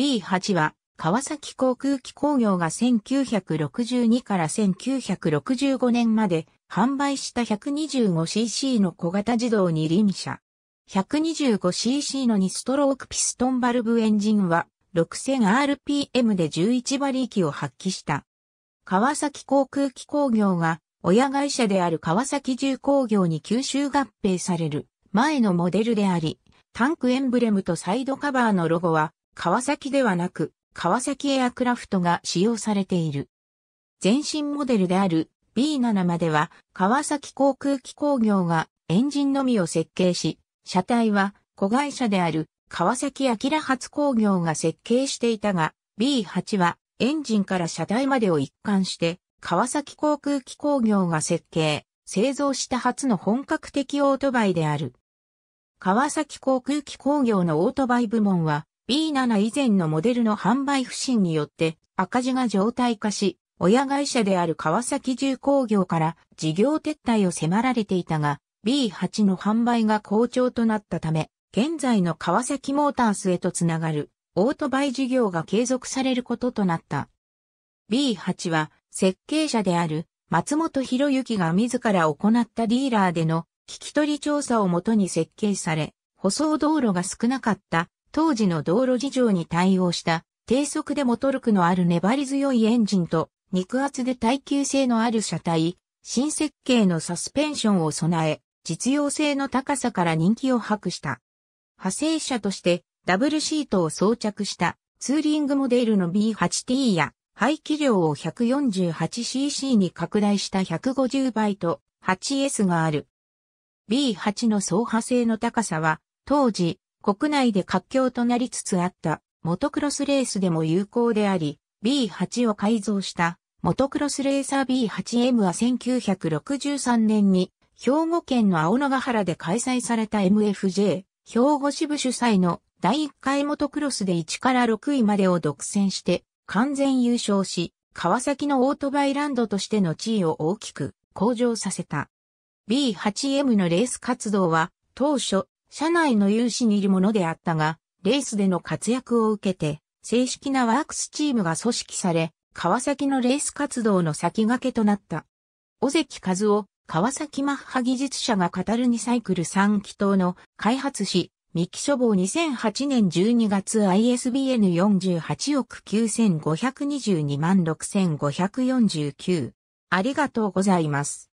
B8 は、川崎航空機工業が1962から1965年まで販売した 125cc の小型自動二輪車。125cc の2ストロークピストンバルブエンジンは 6000rpm で11馬力を発揮した。川崎航空機工業が親会社である川崎重工業に吸収合併される前のモデルであり、タンクエンブレムとサイドカバーのロゴは川崎ではなく、川崎エアクラフトが使用されている。前身モデルである B7 までは川崎航空機工業がエンジンのみを設計し、車体は子会社である川崎明発工業が設計していたが、B8 はエンジンから車体までを一貫して、川崎航空機工業が設計、製造した初の本格的オートバイである。川崎航空機工業のオートバイ部門は、B7 以前のモデルの販売不振によって赤字が常態化し、親会社である川崎重工業から事業撤退を迫られていたが、B8 の販売が好調となったため、現在の川崎モータースへとつながるオートバイ事業が継続されることとなった。B8 は設計者である松本博之が自ら行ったディーラーでの聞き取り調査をもとに設計され、舗装道路が少なかった当時の道路事情に対応した低速でもトルクのある粘り強いエンジンと肉厚で耐久性のある車体、新設計のサスペンションを備え、実用性の高さから人気を博した。派生車としてダブルシートを装着したツーリングモデルの B8T や排気量を 148cc に拡大した150倍と 8S がある。B8 の総派性の高さは当時国内で活況となりつつあったモトクロスレースでも有効であり、B8 を改造したモトクロスレーサー B8M は1963年に兵庫県の青野ヶ原で開催された MFJ 兵庫支部主催の第1回モトクロスで1から6位までを独占して完全優勝し、川崎のオートバイランドとしての地位を大きく向上させた。B8M のレース活動は当初社内の有志にいるものであったが、レースでの活躍を受けて、正式なワークスチームが組織され、川崎のレース活動の先駆けとなった。尾関和夫、川崎マッハ技術者が語るニサイクル3気筒の開発し、三木書房2008年12月 ISBN48 億9522万6549。ありがとうございます。